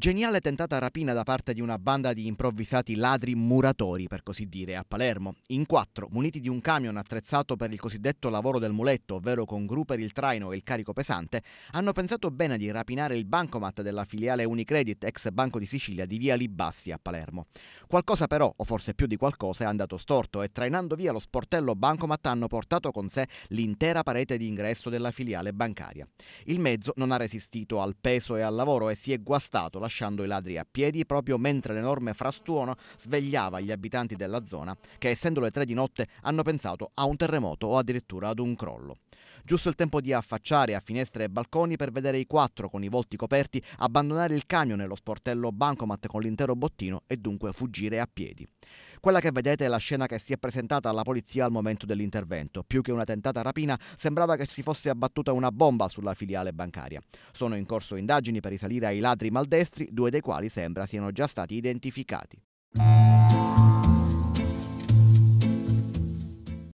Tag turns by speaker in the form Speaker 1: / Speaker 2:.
Speaker 1: Geniale tentata rapina da parte di una banda di improvvisati ladri muratori, per così dire, a Palermo. In quattro, muniti di un camion attrezzato per il cosiddetto lavoro del muletto, ovvero con gru per il traino e il carico pesante, hanno pensato bene di rapinare il bancomat della filiale Unicredit, ex Banco di Sicilia, di via Libassi a Palermo. Qualcosa però, o forse più di qualcosa, è andato storto e trainando via lo sportello bancomat hanno portato con sé l'intera parete di ingresso della filiale bancaria. Il mezzo non ha resistito al peso e al lavoro e si è guastato La lasciando i ladri a piedi proprio mentre l'enorme frastuono svegliava gli abitanti della zona che essendo le tre di notte hanno pensato a un terremoto o addirittura ad un crollo. Giusto il tempo di affacciare a finestre e balconi per vedere i quattro con i volti coperti abbandonare il camion nello sportello Bancomat con l'intero bottino e dunque fuggire a piedi. Quella che vedete è la scena che si è presentata alla polizia al momento dell'intervento. Più che una tentata rapina, sembrava che si fosse abbattuta una bomba sulla filiale bancaria. Sono in corso indagini per risalire ai ladri maldestri, due dei quali sembra siano già stati identificati.